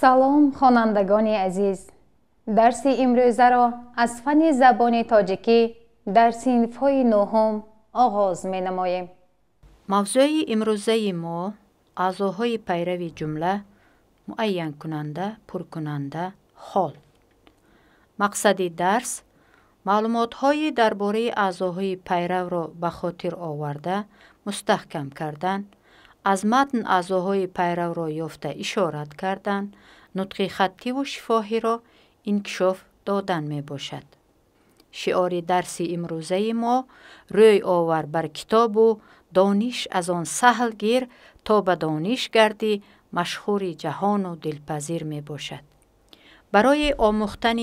салом хонандагони азиз дарси имрӯзаро аз фани забони тоҷикӣ дар синфҳои нӯҳум оғоз менамоем мавзӯи имрӯзаи мо аъзоҳои пайрави ҷумла муайянкунанда пуркунанда хол мақсади дарс маълумотҳои дар бораи аъзоҳои пайравро ба хотир оварда мустаҳкам кардан аз матн аъзоҳои пайравро ёфта ишорат кардан نطقی خطی و شفاهی را انکشاف دادن می باشد. شعار درس امروزه ما روی آور بر کتاب و دانش از آن سهل گیر تا به دانش گردی مشهور جهان و دلپذیر می باشد. برای آموختن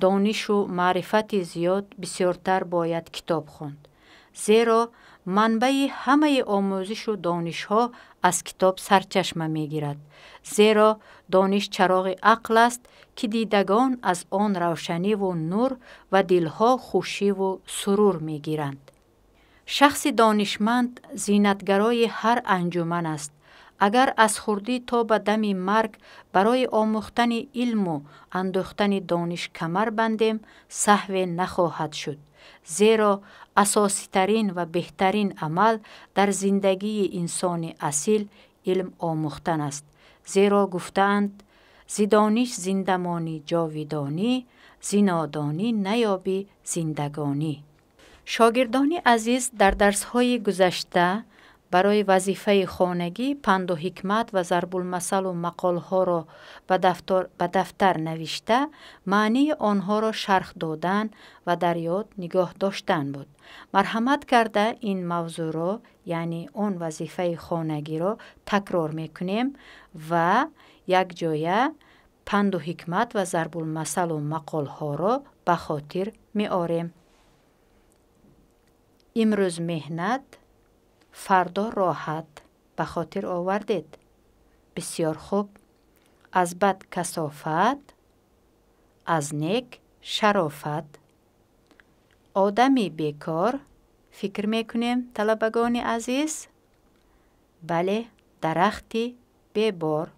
دانش و معرفت زیاد بسیارتر باید کتاب خوند. زیرا манбаи ҳамаи омӯзишу донишҳо аз китоб сарчашма мегирад зеро дониш чароғи ақл аст ки дидагон аз он равшаниву нур ва дилҳо хушиву сурур мегиранд шахси донишманд зинатгарои ҳар анҷуман аст агар аз хурдӣ то ба дами марг барои омӯхтани илму андӯхтани дониш камар бандем саҳве нахоҳад шуд зеро асоситарин ва беҳтарин амал дар зиндагии инсони асил илм омӯхтан аст зеро гуфтаанд зидониш зиндамонӣ ҷовидонӣ зинодонӣ наёби зиндагонӣ шогирдони азиз дар дарсҳои гузашта барои вазифаи хонагӣ панду ҳикмат ва зарбулмасалу мақолҳоро ба дафтар навишта маънии онҳоро шарҳ додан ва дар ёд нигоҳ доштан буд марҳамат карда ин мавзӯъро яъне он вазифаи хонагиро такрор мекунем ва якҷоя панду ҳикмат ва зарбулмасалу мақолҳоро ба хотир меорем имрӯз меҳнат فردا راحت به خاطر آوردید بسیار خوب از بد کسافت از نیک شرافت آدمی بیکار فکر میکنیم طلبگان عزیز بله درختی ببار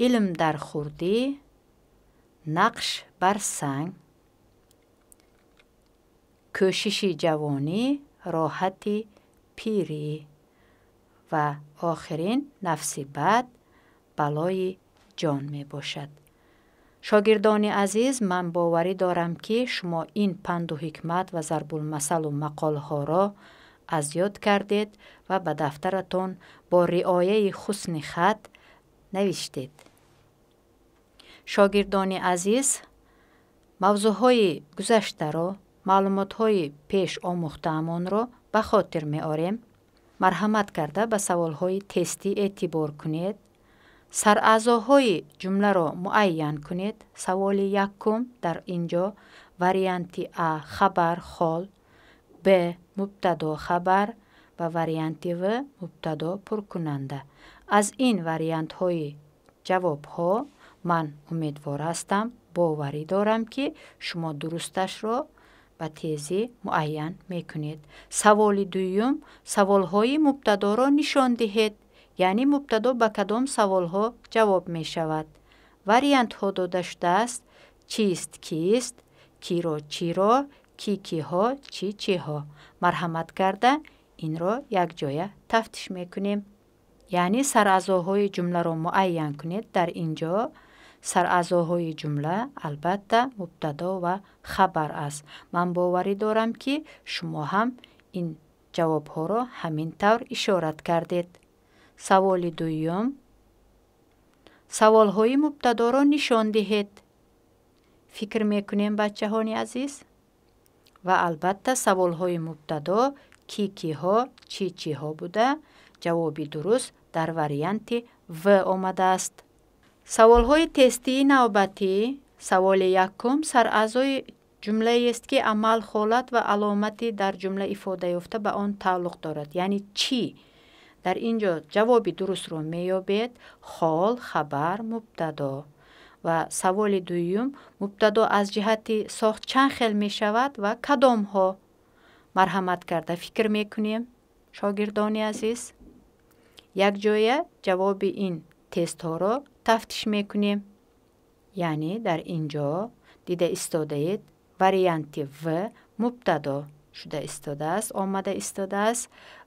علم در خوردی نقش بر سنگ کوشش جوانی راحتی пирӣ ва охирин нафси бад балои ҷон мебошад шогирдони азиз ман боварӣ дорам ки шумо ин панду ҳикмат ва зарбулмасалу мақолҳоро аз ёд кардед ва ба дафтаратон бо риояи хусни хат навиштед шогирдони азиз мавзӯъҳои гузаштаро маълумотҳои пеш омӯхтаамонро ба хотир меорем марҳамат карда ба саволҳои тестӣ эътибор кунед саръазоҳои ҷумларо муайян кунед саволи якум дар ин ҷо варианти а хабар хол б мубтадо хабар ва варианти в мубтадо пуркунанда аз ин вариантҳои ҷавобҳо ман умедвор ҳастам боварӣ дорам ки шумо дурусташро ба тезӣ муайян мекунед саволи дуюм саволҳои мубтадоро нишон диҳед яъне мубтадо ба кадом саволҳо ҷавоб мешавад вариантҳо дода шудааст чист кист киро чиро ки киҳо чи чиҳо марҳамат карда инро якҷоя тафтиш мекунем яъне саръазоҳои ҷумларо муайян кунед дар ин ҷо саръазоҳои ҷумла албатта мубтадо ва хабар аст ман боварӣ дорам ки шумо ҳам ин ҷавобҳоро ҳамин тавр ишорат кардед саволи дуюм саволҳои мубтадоро нишон диҳед фикр мекунем бачаҳони азиз ва албатта саволҳои мубтадо ки киҳо чи чиҳо буда ҷавоби дуруст дар варианти в омадааст саволҳои тестии навбатӣ саволи якум саръаъзои ҷумлаест ки амал ҳолат ва аломати дар ҷумла ифодаёфта ба он тааллуқ дорад яъне чӣ дар ин ҷо ҷавоби дурустро меёбед ҳол хабар мубтадо ва саволи дуюм мубтадо аз ҷиҳати сохт чанд хел мешавад ва кадомҳо марҳамат карда фикр мекунем шогирдони азиз якҷоя ҷавоби ин тестҳоро тафтиш мекунем яъне дар инҷо дида истодаед варианти в мубтадо шуда истодааст омада истодааст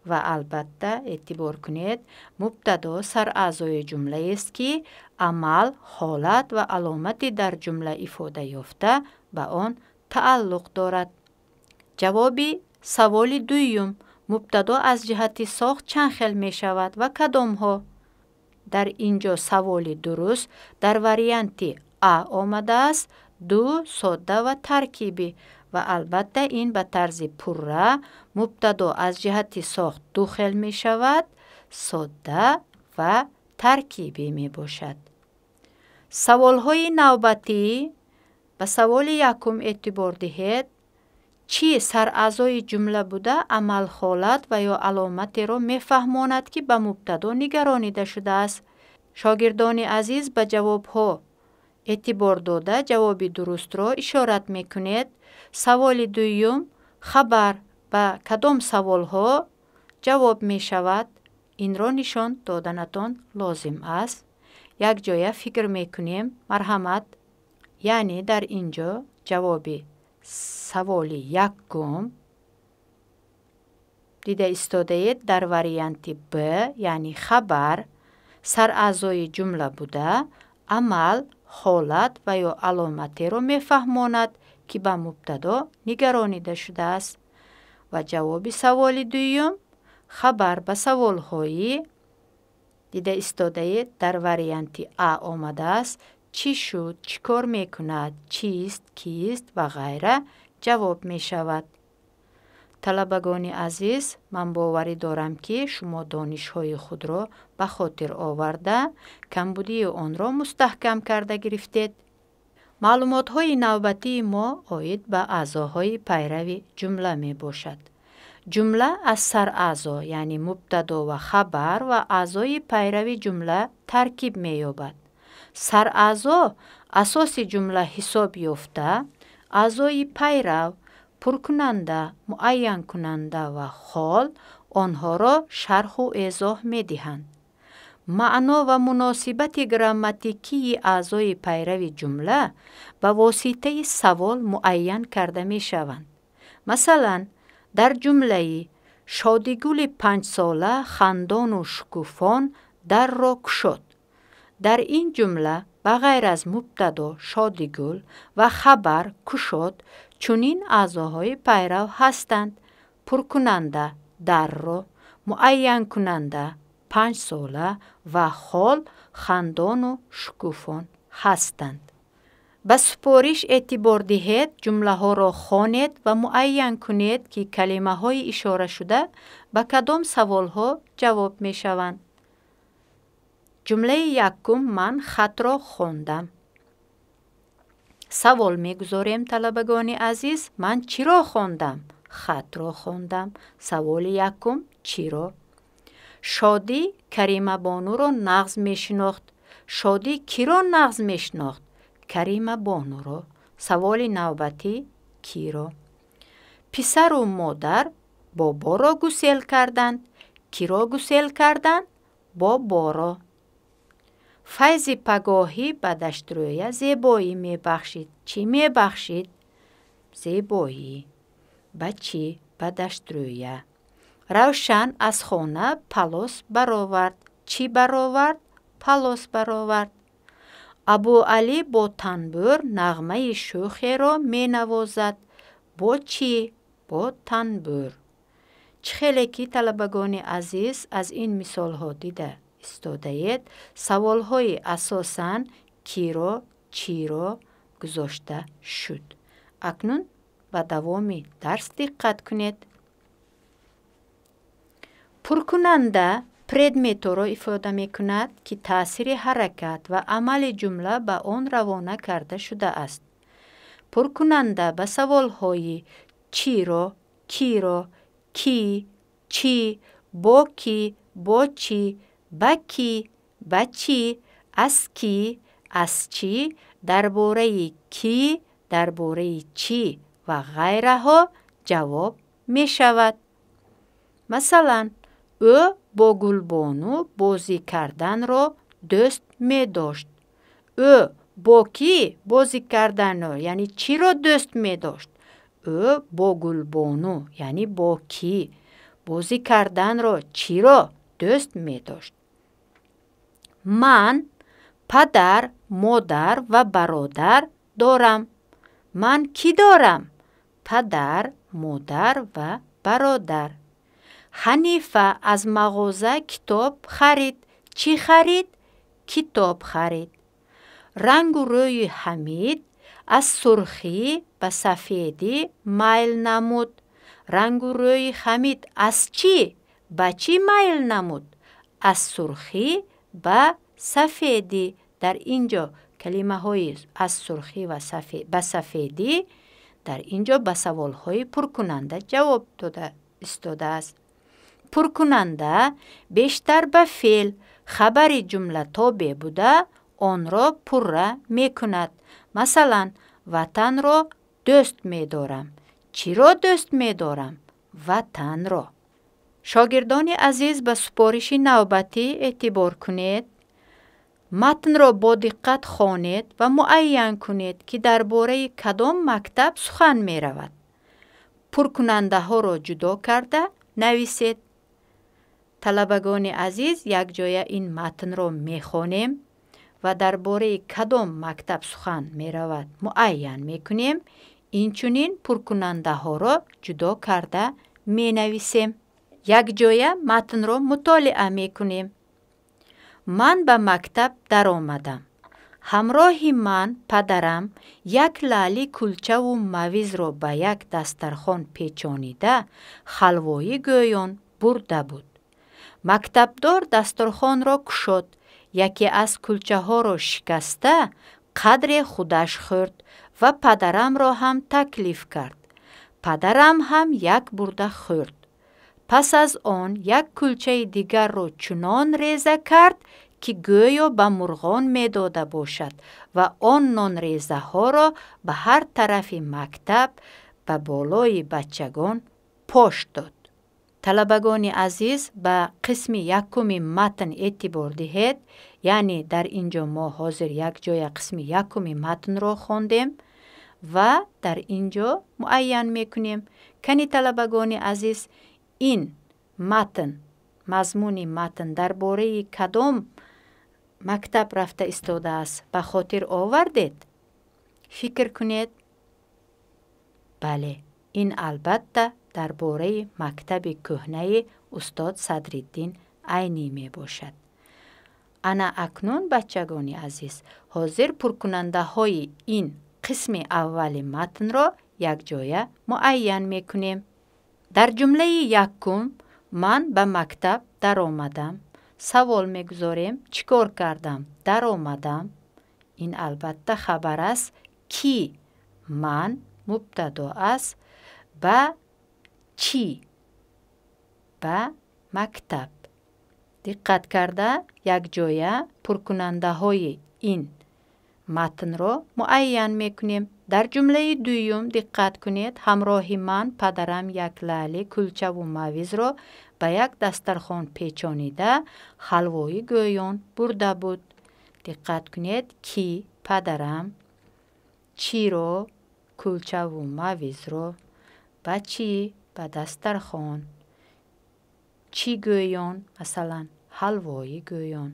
ва албатта эътибор кунед мубтадо саръаъзои ҷумлаест ки амал ҳолат ва аломати дар ҷумла ифода ёфта ба он тааллуқ дорад ҷавоби саволи дуюм мубтадо аз ҷиҳати сохт чанд хел мешавад ва кадомҳо در اینجا سوالی درست در وریانتی ا آمده است دو ساده و ترکیبی و البته این به طرز پوره مبتدا از جهت ساخت دو خل می شود ساده و ترکیبی می باشد. سوال های نوبتی به سوال یکم اعتبار دهید чӣ саръаъзои ҷумла буда амалҳолат ва ё аломатеро мефаҳмонад ки ба мубтадо нигаронида шудааст шогирдони азиз ба ҷавобҳо эътибор дода ҷавоби дурустро ишорат мекунед саволи дуюм хабар ба кадом саволҳо ҷавоб мешавад инро нишон доданатон лозим аст якҷоя фикр мекунем марҳамат яъне дар ин ҷо ҷавоби саволи якум дида истодаед дар варианти б яъне хабар саръаъзои ҷумла буда амал ҳолат ва ё аломатеро мефаҳмонад ки ба мубтадо нигаронида шудааст ва ҷавоби саволи дуюм хабар ба саволҳои дида истодаед дар варианти а омадааст чӣ шуд чӣ кор мекунад чист кист ва ғайра ҷавоб мешавад талабагони азиз ман боварӣ дорам ки шумо донишҳои худро ба хотир оварда камбудии онро мустаҳкам карда гирифтед маълумотҳои навбатии мо оид ба аъзоҳои пайрави ҷумла мебошад ҷумла аз саръаъзо яъне мубтадо ва хабар ва аъзои пайрави ҷумла таркиб меёбад саръаъзо асоси ҷумла ҳисоб ёфта аъзои пайрав пуркунанда муайянкунанда ва хол онҳоро шарҳу эзоҳ медиҳанд маъно ва муносибати грамматикии аъзои пайрави ҷумла ба воситаи савол муайян карда мешаванд масалан дар ҷумлаи шодигули панҷсола хандону шукӯфон дарро кушод дар ин ҷумла ба ғайр аз мубтадо шодигул ва хабар кушод чунин аъзоҳои пайрав ҳастанд пуркунанда дарро муайянкунанда панҷсола ва хол хандону шукӯфон ҳастанд ба супориш эътибор диҳед ҷумлаҳоро хонед ва муайян кунед ки калимаҳои ишорашуда ба кадом саволҳо ҷавоб мешаванд ҷумлаи якум ман хатро хондам савол мегузорем талабагони азиз ман чиро хондам хатро хондам саволи якум чиро шодӣ каримабонуро нағз мешинохт шодӣ киро нағз мешинохт каримабонуро саволи навбатӣ киро писару модар боборо гусел карданд киро гусел карданд боборо файзи пагоҳӣ ба даштрӯя зебоӣ мебахшид чӣ мебахшид зебоӣ ба чӣ ба даштрӯя равшан аз хона палос баровард чӣ баровард палос баровард абуалӣ бо танбур нағмаи шӯхеро менавозад бо чӣ бо танбур чӣ хеле ки талабагони азиз аз ин мисолҳо дида истодаед саволҳои асосан киро чиро гузошта шуд акнун ба давоми дарс диққат кунед пуркунанда предметоро ифода мекунад ки таъсири ҳаракат ва амали ҷумла ба он равона карда шудааст пуркунанда ба саволҳои чиро киро ки чӣ бо ки бо чӣ بکی بچی اسکی، کی از چی درباره کی درباره چی و غیره ها جواب می شود مثلا او با گلبانو بازی کردن رو دوست می داشت او با کی بازی کردن یعنی چی رو دوست می داشت او با یعنی با کی بازی کردن را چی رو دوست می داشت ман падар модар ва бародар дорам ман кӣ дорам падар модар ва бародар ҳанифа аз мағоза китоб харид чӣ харид китоб харид рангу рӯи ҳамид аз сурхӣ ба сафедӣ майл намуд рангу рӯи ҳамид аз чӣ ба чӣ майл намуд аз сурхӣ ба сафедӣ дар ин ҷо калимаҳои аз сурхӣ ва ба сафедӣ дар ин ҷо ба саволҳои пуркунанда ҷавоб дода истодааст пуркунанда бештар ба феъл хабари ҷумлатобе буда онро пурра мекунад масалан ватанро дӯст медорам чиро дӯст медорам ватанро шогирдони азиз ба супориши навбатӣ эътибор кунед матнро бо диққат хонед ва муайян кунед ки дар бораи кадом мактаб сухан меравад пуркунандаҳоро ҷудо карда нависед талабагони азиз якҷоя ин матнро мехонем ва дар бораи кадом мактаб сухан меравад муайян мекунем инчунин пуркунандаҳоро ҷудо карда менависем якҷоя матнро мутолиа мекунем ман ба мактаб даромадам ҳамроҳи ман падарам як лали кулчаву мавизро ба як дастархон печонида халвои гӯён бурда буд мактабдор дастурхонро кушод яке аз кулчаҳоро шикаста қадре худаш хӯрд ва падарамро ҳам таклиф кард падарам ҳам як бурда хӯрд пас аз он як кулчаи дигарро чунон реза кард ки гӯё ба мурғон медода бошад ва он нонрезаҳоро ба ҳар тарафи мактаб ба болои бачагон пош дод талабагони азиз ба қисми якуми матн эътибор диҳед яъне дар ин ҷо мо ҳозир якҷоя қисми якуми матнро хондем ва дар ин ҷо муайян мекунем кани талабагони азиз ин матн мазмуни матн дар бораи кадом мактаб рафта истодааст ба хотир овардед фикр кунед бале ин албатта дар бораи мактаби кӯҳнаи устод садриддин айнӣ мебошад ана акнун бачагони азиз ҳозир пуркунандаҳои ин қисми аввали матнро якҷоя муайян мекунем در جمله یکم من به مکتب در آمدم سوال میگذاریم چیکار کردم در آمدم این البته خبر است کی من مبتدا است به چی به مکتب دقت کرده یک جای پرکننده های این матнро муайян мекунем дар ҷумлаи дуюм диққат кунед ҳамроҳи ман падарам як лали кулчаву мавизро ба як дастархон печонида ҳалвои гӯён бурда буд диққат кунед ки падарам чиро кулчаву мавизро ба чӣ ба дастархон чӣ гӯён масалан ҳалвои гӯён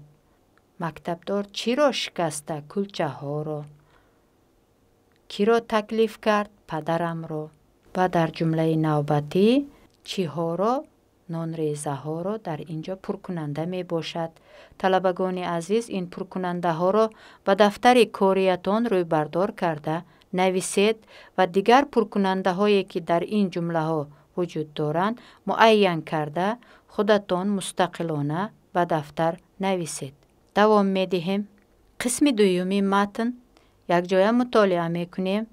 мактабдор чиро шикаста кулчаҳоро киро таклиф кард падарамро ва дар ҷумлаи навбатӣ чиҳоро нонрезаҳоро дар ин ҷо пуркунанда мебошад талабагони азиз ин пуркунандаҳоро ба дафтари кориятон рӯйбардор карда нависед ва дигар пуркунандаҳое ки дар ин ҷумлаҳо вуҷуд доранд муайян карда худатон мустақилона ба дафтар нависед давом медиҳем қисми дуюми матн якҷоя мутолиа мекунем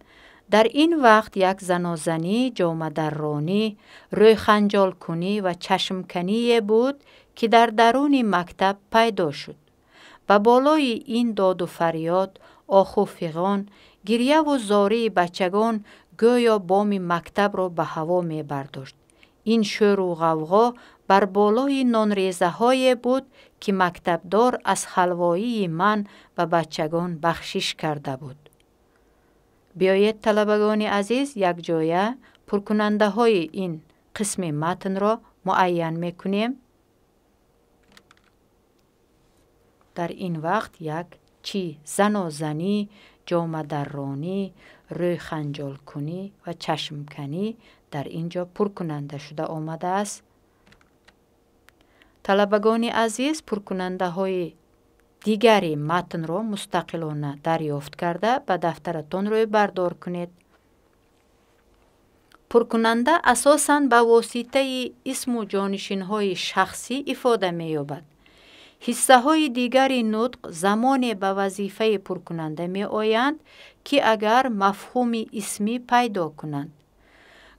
дар ин вақт як занозанӣ ҷомадаррони рӯйханҷолкунӣ ва чашмкание буд ки дар даруни мактаб пайдо шуд ба болои ин доду фарёд оҳу фиғон гирьяву зории бачагон гӯё боми мактабро ба ҳаво мебардошт ин шӯру ғавғо бар болои нонрезаҳое буд ки мактабдор аз халвоии ман ба бачагон бахшиш карда буд. биёед талабагони азиз якҷоя пуркунандаҳои ин қисми матнро муайян мекунем дар ин вақт як чи занозанӣ ҷомадаррони рӯйханҷолкунӣ ва чашмканӣ дар ин ҷо пуркунанда шуда омадааст талабагони азиз пуркунандаҳои дигари матнро мустақилона дарёфт карда ба дафтаратон рӯйбардор кунед пуркунанда асосан ба воситаи исму ҷонишинҳои шахсӣ ифода меёбад ҳиссаҳои дигари нутқ замоне ба вазифаи пуркунанда меоянд ки агар мафҳуми исмӣ пайдо кунанд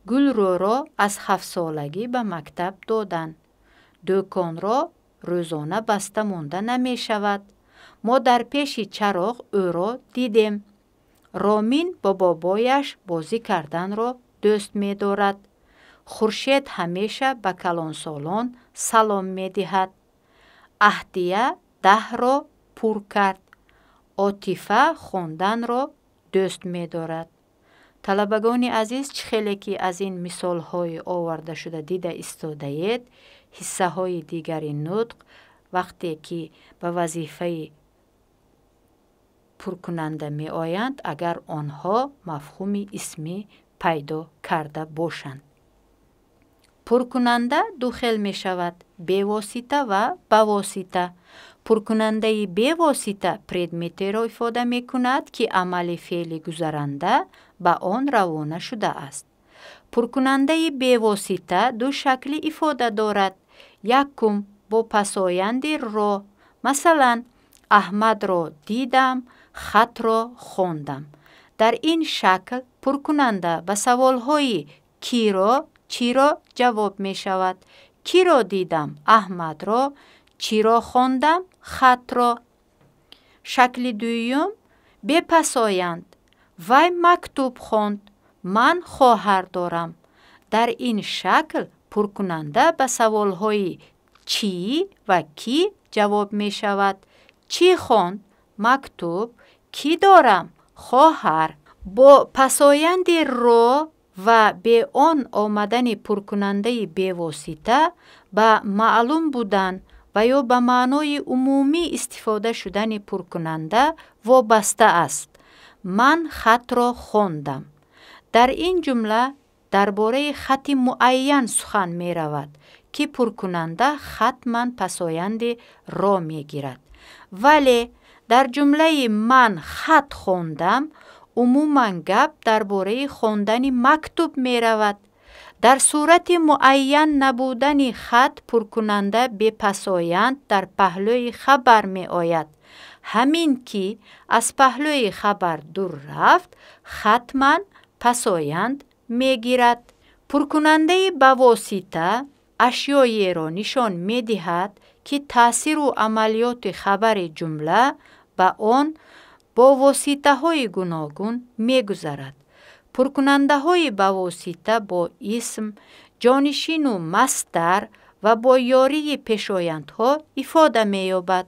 гулрӯро аз ҳафтсолагӣ ба мактаб доданд дӯконро рӯзона баста монда намешавад мо дар пеши чароғ ӯро дидем ромин бо бобояш бозӣ карданро дӯст медорад хуршед ҳамеша ба калонсолон салом медиҳад аҳдия даҳро пур кард отифа хонданро дӯст медорад талабагони азиз чӣ хеле ки аз ин мисолҳои оварда шуда дида истодаед ҳиссаҳои дигари нутқ вақте ки ба вазифаи пуркунанда меоянд агар онҳо мафҳуми исмӣ пайдо карда бошанд пуркунанда ду хел мешавад бевосита ва бавосита пуркунандаи бевосита предметеро ифода мекунад ки амали феъли гузаранда ба он равона шудааст пуркунандаи бевосита ду шакли ифода дорад якум бо пасоянди ро масалан аҳмадро дидам хатро хондам дар ин шакл пуркунанда ба саволҳои киро чиро ҷавоб мешавад киро дидам аҳмадро чиро хондам хатро шакли дуюм бепасоянд вай мактуб хонд ман хоҳар дорам дар ин шакл пуркунанда ба саволҳои чӣ ва кӣ ҷавоб мешавад чӣ хон мактуб кӣ дорам хоҳар бо пасоянди ро ва бе он омадани пуркунандаи бевосита ба маълум будан ва ё ба маънои умумӣ истифода шудани пуркунанда вобаста аст ман хатро хондам дар ин ҷумла дар бораи хати муайян сухан меравад ки пуркунанда хатман пасоянди ро мегирад вале дар ҷумлаи ман хат хондам умуман гап дар бораи хондани мактуб меравад дар сурати муайян набудани хат пуркунанда бепасоянд дар паҳлӯи хабар меояд ҳамин ки аз паҳлӯи хабар дур рафт хатман пасоянд мегирад пуркунандаи ба восита ашёеро нишон медиҳад ки таъсиру амалиёти хабари ҷумла ба он бо воситаҳои гуногун мегузарад пуркунандаҳои ба восита бо исм ҷонишину мастар ва бо ёрии пешоянтҳо ифода меёбад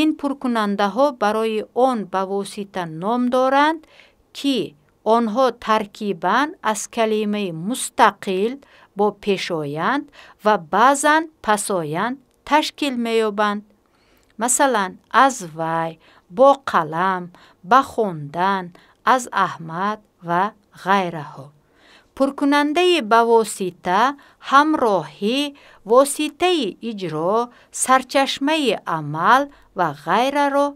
ин пуркунандаҳо барои он ба восита ном доранд ки онҳо таркибан аз калимаи мустақил бо пешоянд ва баъзан пасоянд ташкил меёбанд масалан аз вай бо қалам ба хондан аз аҳмад ва ғайраҳо пуркунандаи бавосита ҳамроҳӣ воситаи иҷро сарчашмаи амал ва ғайраро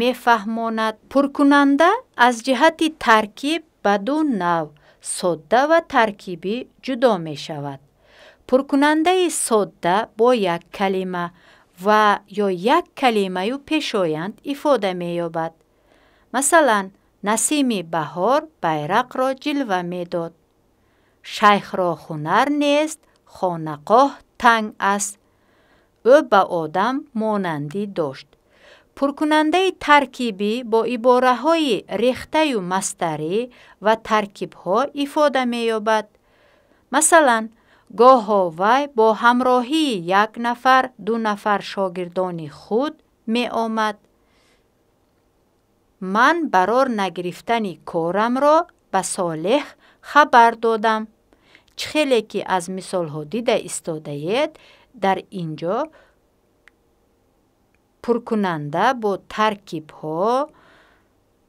мефаҳмонад пуркунанда аз ҷиҳати таркиб ба ду нав содда ва таркибӣ ҷудо мешавад пуркунандаи содда бо як калима ва ё як калимаю пешоянд ифода меёбад масалан насими баҳор байрақро ҷилва медод шайхро ҳунар нест хонақоҳ танг аст ӯ ба одам монандӣ дошт пуркунандаи таркибӣ бо ибораҳои рехтаю мастарӣ ва таркибҳо ифода меёбад масалан гоҳо вай бо ҳамроҳии як нафар ду нафар шогирдони худ меомад ман барор нагирифтани корамро ба солеҳ хабар додам чӣ хеле ки аз мисолҳо дида истодаед дар ин ҷо пуркунанда бо таркибҳо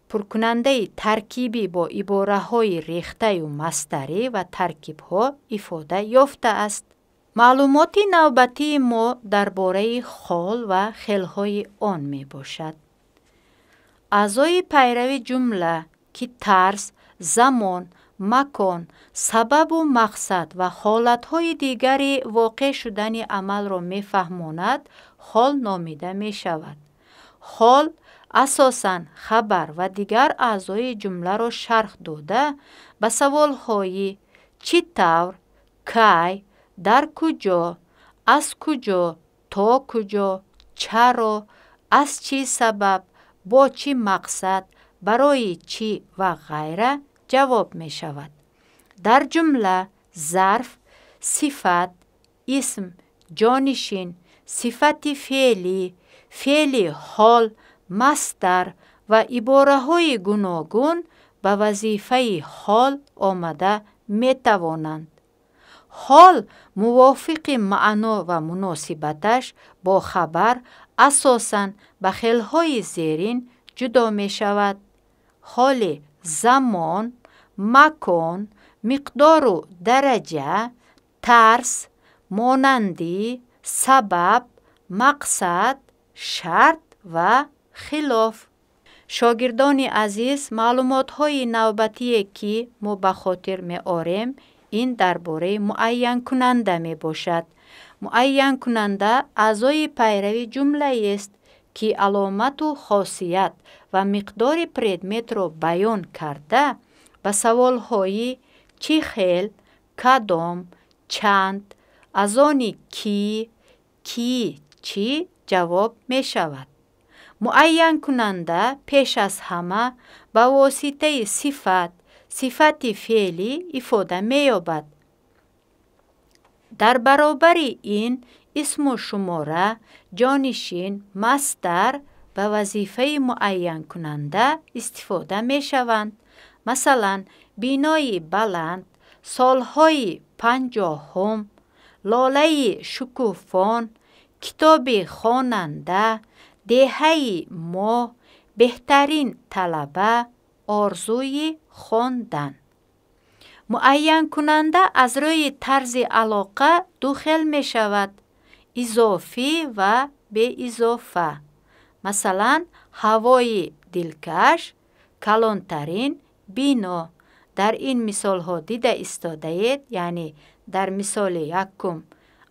пуркунандаи таркибӣ бо ибораҳои рехтаю мастарӣ ва таркибҳо ифода ёфтааст маълумоти навбатии мо дар бораи хол ва хелҳои он мебошад аъзои пайрави ҷумла ки тарс замон макон сабабу мақсад ва ҳолатҳои дигари воқеъ шудани амалро мефаҳмонад хол номида мешавад хол асосан хабар ва дигар аъзои ҷумларо шарҳ дода ба саволҳои чӣ тавр кай дар куҷо аз куҷо то куҷо чаро аз чӣ сабаб бо чӣ мақсад барои чӣ ва ғайра ҷавоб мешавад дар ҷумла зарф сифат исм ҷонишин сифати феълӣ феъли ҳол мастар ва ибораҳои гуногун ба вазифаи ҳол омада метавонанд ҳол мувофиқи маъно ва муносибаташ бо хабар асосан ба хелҳои зерин ҷудо мешавад ҳоли замон макон миқдору дараҷа тарс монандӣ сабаб мақсад шарт ва хилоф шогирдони азиз маълумотҳои навбатие ки мо ба хотир меорем ин дар бораи муайянкунанда мебошад муайянкунанда аъзои пайрави ҷумлаест ки аломату хосият ва миқдори предметро баён карда ба саволҳои чӣ хел кадом чанд аз они ки ки чӣ ҷавоб мешавад муайянкунанда пеш аз ҳама ба воситаи сифат сифати феълӣ ифода меёбад дар баробари ин исму шумора ҷонишин мастар ба вазифаи муайянкунанда истифода мешаванд масалан бинои баланд солҳои панҷоҳум лолаи шукуфон китоби хонанда деҳаи мо беҳтарин талаба орзуи хондан муайянкунанда аз рӯи тарзи алоқа ду хел мешавад изофӣ ва беизофа масалан ҳавои дилкаш калонтарин бино дар ин мисолҳо дида истодаед яъне дар мисоли якум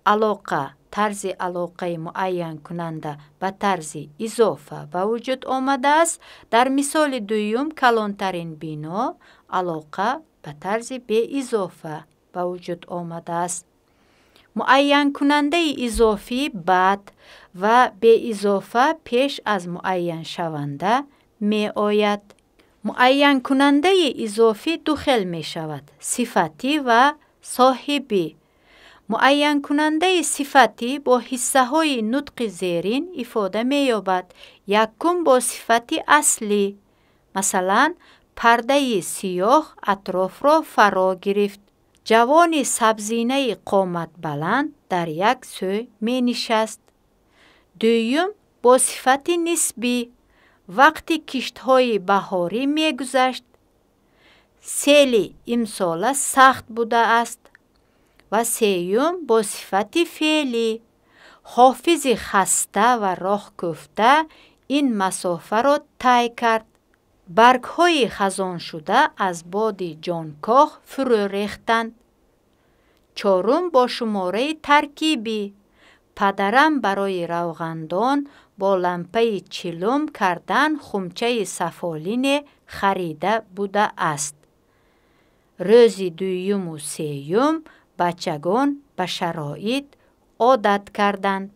алоқа тарзи алоқаи муайянкунанда ба тарзи изофа ба вуҷуд омадааст дар мисоли дуюм калонтарин бино алоқа ба тарзи беизофа ба вуҷуд омадааст муайянкунандаи изофӣ баъд ва беизофа пеш аз муайяншаванда меояд муайянкунандаи изофӣ ду хел мешавад сифатӣ ва соҳиби муайянкунандаи сифатӣ бо ҳиссаҳои нутқи зерин ифода меёбад якум бо сифати аслӣ масалан пардаи сиёҳ атрофро фаро гирифт ҷавони сабзинаи қомат баланд дар як сӯй менишаст дуюм бо сифати нисбӣ вақти киштҳои баҳорӣ мегузашт сели имсола сахт будааст ва сеюм бо сифати феълӣ ҳофизи хаста ва роҳкӯфта ин масофаро тай кард баргҳои хазоншуда аз боди ҷонкоҳ фурӯ рехтанд чорум бо шумораи таркибӣ падарам барои равғандон бо лампаи чилум кардан хумчаи сафолине харида будааст рӯзи дуюму сеюм бачагон ба шароит одат карданд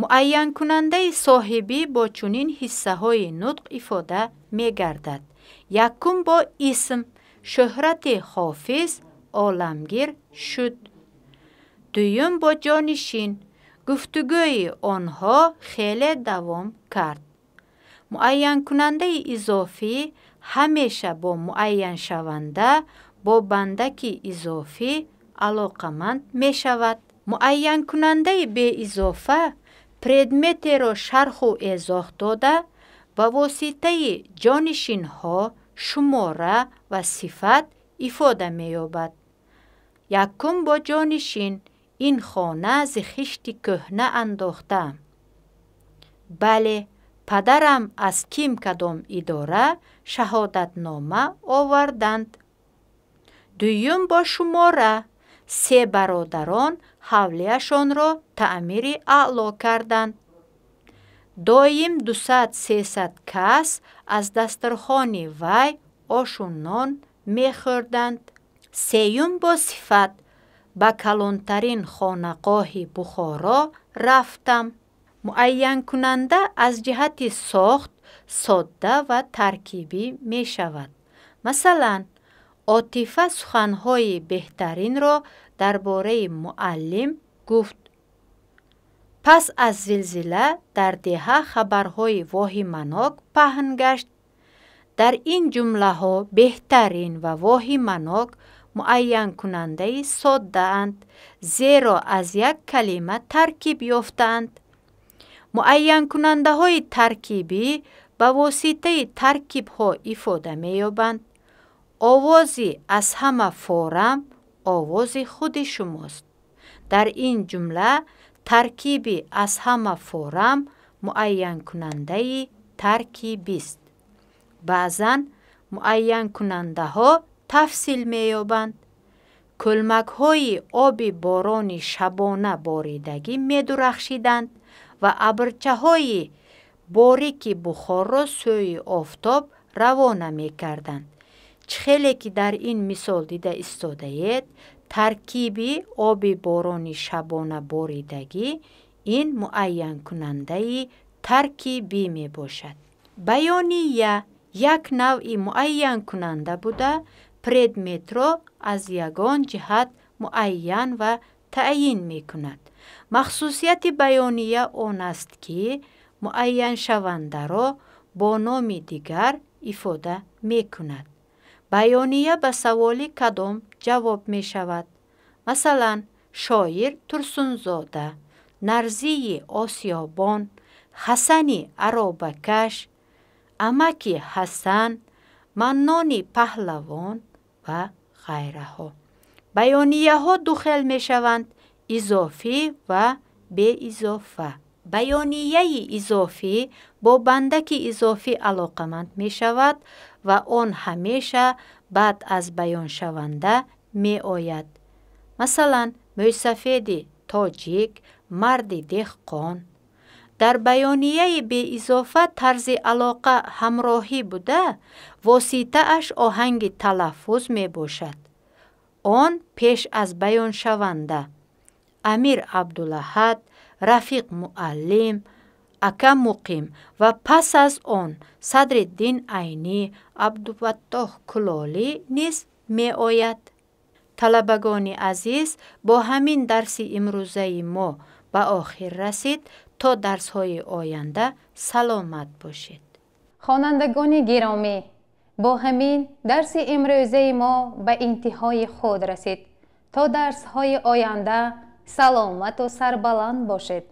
муайянкунандаи соҳибӣ бо чунин ҳиссаҳои нутқ ифода мегардад якум бо исм шӯҳрати ҳофиз оламгир шуд дуюм бо ҷонишин гуфтугӯи онҳо хеле давом кард муайянкунандаи изофӣ ҳамеша бо муайяншаванда бо бандаки изофӣ алоқаманд мешавад муайянкунандаи беизофа предметеро шарҳу эзоҳ дода ба воситаи ҷонишинҳо шумора ва сифат ифода меёбад якум бо ҷонишин ин хона аз хишти кӯҳна андохтаам бале падарам аз ким кадом идора шаҳодатнома оварданд дуюм бо шумора се бародарон ҳавлияшонро таъмири аъло карданд доим дусад сесад кас аз дастархони вай ошу нон мехӯрданд сеюм бо сифат ба калонтарин хонақоҳи бухоро рафтам муайянкунанда аз ҷиҳати сохт содда ва таркибӣ мешавад масалан отифа суханҳои беҳтаринро дар бораи муаллим гуфт пас аз зилзила дар деҳа хабарҳои воҳиманок паҳн гашт дар ин ҷумлаҳо беҳтарин ва воҳиманок муайянкунандаи соддаанд зеро аз як калима таркиб ёфтаанд муайянкунандаҳои таркибӣ ба воситаи таркибҳо ифода меёбанд овози аз ҳама форам овози худи шумост дар ин ҷумла таркиби аз ҳама форам муайянкунандаи таркибист баъзан муайянкунандаҳо тафсил меёбанд кӯлмакҳои оби борони шабона боридагӣ медурахшиданд ва абрчаҳои борики бухорро сӯи офтоб равона мекарданд чхеле ки дар ин мисол дида истодаед таркиби оби борони шабона боридагӣ ин муайянкунандаи таркибӣ мебошад баёния як навъи муайянкунанда буда предметро аз ягон ҷиҳат муайян ва таъйин мекунад махсусияти баёния он аст ки муайяншавандаро бо номи дигар ифода мекунад баёния ба саволи кадом ҷавоб мешавад масалан шоир турсунзода нарзии осиёбон ҳасани аробакаш амаки ҳасан маннони паҳлавон ва ғайраҳо баёнияҳо духел мешаванд изофӣ ва беизофа баёнияи изофӣ бо бандаки изофӣ алоқаманд мешавад ва он ҳамеша баъд аз баёншаванда меояд масалан мӯйсафеди тоҷик марди деҳқон дар баёнияи беизофа тарзи алоқа ҳамроҳӣ буда воситааш оҳанги талаффуз мебошад он пеш аз баёншаванда амир абдулаҳад рафиқ муаллим акам муқим ва пас аз он садриддин айнӣ абдуфаттоҳ кулолӣ низ меояд талабагони азиз бо ҳамин дарси имрӯзаи мо ба охир расид то дарсҳои оянда саломат бошед хонандагони гиромӣ бо ҳамин дарси имрӯзаи мо ба интиҳои худ расид то дарсҳои оянда саломату сарбаланд бошед